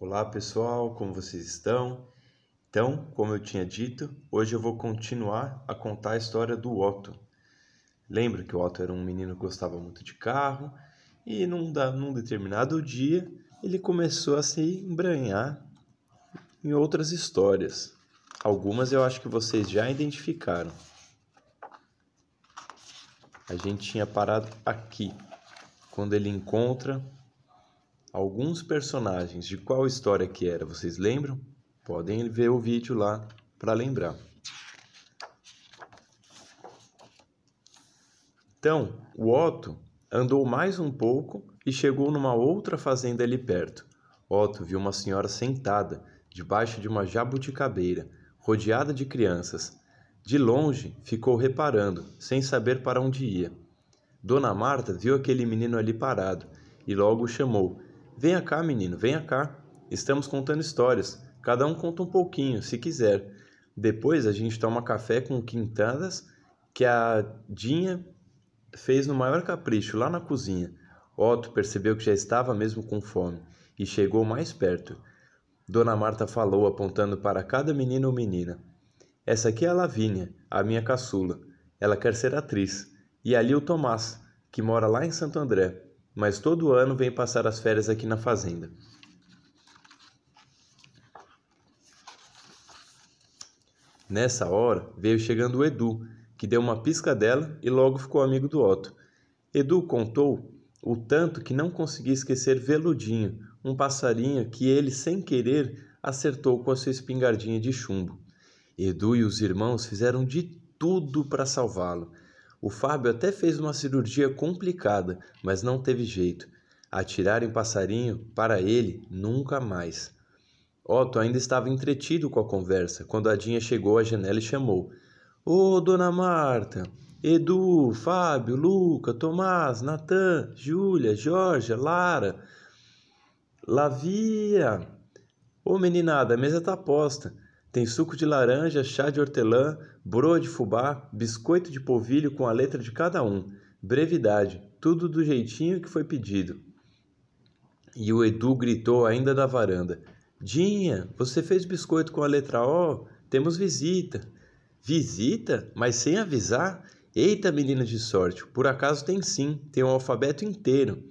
Olá pessoal, como vocês estão? Então, como eu tinha dito, hoje eu vou continuar a contar a história do Otto. Lembra que o Otto era um menino que gostava muito de carro e num, num determinado dia ele começou a se embranhar em outras histórias. Algumas eu acho que vocês já identificaram. A gente tinha parado aqui, quando ele encontra alguns personagens de qual história que era, vocês lembram? Podem ver o vídeo lá para lembrar. Então, o Otto andou mais um pouco e chegou numa outra fazenda ali perto. Otto viu uma senhora sentada debaixo de uma jabuticabeira, rodeada de crianças. De longe, ficou reparando, sem saber para onde ia. Dona Marta viu aquele menino ali parado e logo chamou, Venha cá, menino, venha cá. Estamos contando histórias. Cada um conta um pouquinho, se quiser. Depois a gente toma café com quintadas que a Dinha fez no maior capricho lá na cozinha. Otto percebeu que já estava mesmo com fome e chegou mais perto. Dona Marta falou, apontando para cada menino ou menina. Essa aqui é a Lavínia, a minha caçula. Ela quer ser atriz. E ali o Tomás, que mora lá em Santo André mas todo ano vem passar as férias aqui na fazenda. Nessa hora veio chegando o Edu, que deu uma piscadela e logo ficou amigo do Otto. Edu contou o tanto que não conseguia esquecer Veludinho, um passarinho que ele, sem querer, acertou com a sua espingardinha de chumbo. Edu e os irmãos fizeram de tudo para salvá-lo. O Fábio até fez uma cirurgia complicada, mas não teve jeito. Atirar em passarinho, para ele, nunca mais. Otto ainda estava entretido com a conversa quando a Dinha chegou à janela e chamou: Ô, oh, dona Marta! Edu, Fábio, Luca, Tomás, Natan, Júlia, Jorge, Lara, Lavia. Ô oh, meninada, a mesa está posta. Tem suco de laranja, chá de hortelã, broa de fubá, biscoito de polvilho com a letra de cada um, brevidade, tudo do jeitinho que foi pedido. E o Edu gritou ainda da varanda: Dinha, você fez biscoito com a letra O? Temos visita. Visita? Mas sem avisar? Eita, menina de sorte, por acaso tem sim, tem um alfabeto inteiro.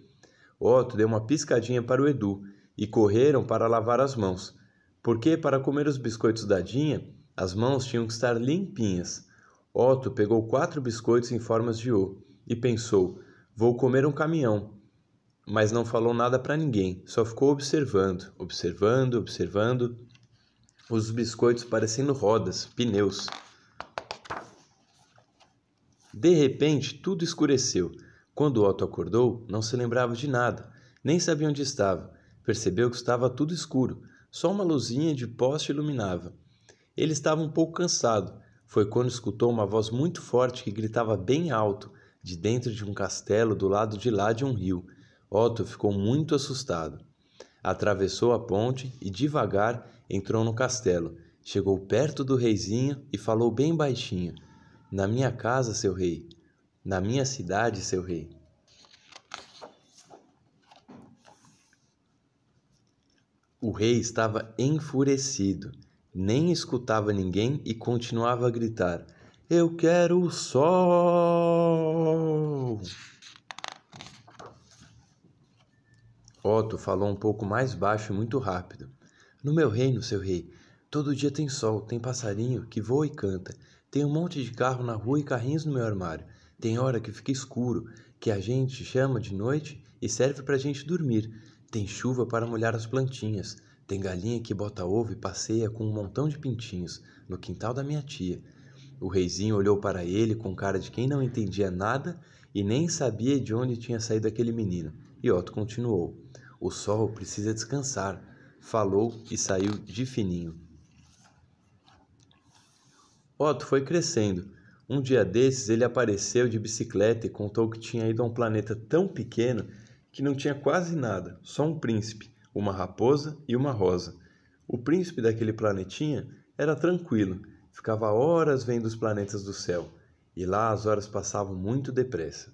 Otto deu uma piscadinha para o Edu e correram para lavar as mãos, porque, para comer os biscoitos da Dinha, as mãos tinham que estar limpinhas. Otto pegou quatro biscoitos em formas de O e pensou: vou comer um caminhão. Mas não falou nada para ninguém, só ficou observando, observando, observando os biscoitos parecendo rodas, pneus. De repente, tudo escureceu. Quando Otto acordou, não se lembrava de nada, nem sabia onde estava. Percebeu que estava tudo escuro, só uma luzinha de poste iluminava. Ele estava um pouco cansado. Foi quando escutou uma voz muito forte que gritava bem alto, de dentro de um castelo do lado de lá de um rio. Otto ficou muito assustado. Atravessou a ponte e devagar entrou no castelo. Chegou perto do reizinho e falou bem baixinho: Na minha casa, seu rei. Na minha cidade, seu rei. O rei estava enfurecido nem escutava ninguém e continuava a gritar: Eu quero o sol! Otto falou um pouco mais baixo e muito rápido. No meu reino, seu rei, todo dia tem sol, tem passarinho que voa e canta, tem um monte de carro na rua e carrinhos no meu armário. Tem hora que fica escuro, que a gente chama de noite e serve para a gente dormir. Tem chuva para molhar as plantinhas, tem galinha que bota ovo e passeia com um montão de pintinhos no quintal da minha tia. O reizinho olhou para ele com cara de quem não entendia nada e nem sabia de onde tinha saído aquele menino. E Otto continuou: O sol precisa descansar. Falou e saiu de fininho. Otto foi crescendo. Um dia desses ele apareceu de bicicleta e contou que tinha ido a um planeta tão pequeno que não tinha quase nada, só um príncipe uma raposa e uma rosa. O príncipe daquele planetinha era tranquilo, ficava horas vendo os planetas do céu, e lá as horas passavam muito depressa.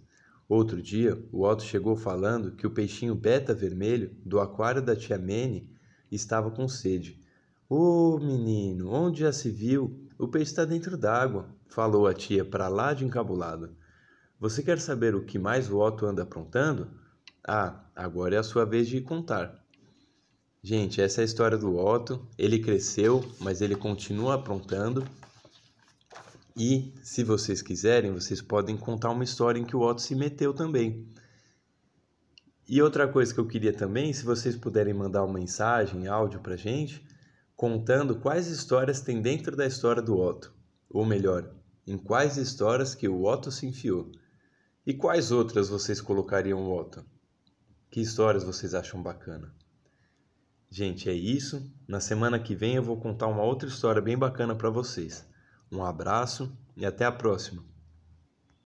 Outro dia, o Otto chegou falando que o peixinho beta vermelho do aquário da tia Mene estava com sede. Ô oh, menino, onde já se viu? O peixe está dentro d'água, falou a tia para lá de encabulada. Você quer saber o que mais o Otto anda aprontando? Ah, agora é a sua vez de contar. Gente, essa é a história do Otto. Ele cresceu, mas ele continua aprontando. E, se vocês quiserem, vocês podem contar uma história em que o Otto se meteu também. E outra coisa que eu queria também, se vocês puderem mandar uma mensagem, áudio pra gente, contando quais histórias tem dentro da história do Otto. Ou melhor, em quais histórias que o Otto se enfiou. E quais outras vocês colocariam o Otto? Que histórias vocês acham bacana? Gente, é isso. Na semana que vem eu vou contar uma outra história bem bacana para vocês. Um abraço e até a próxima.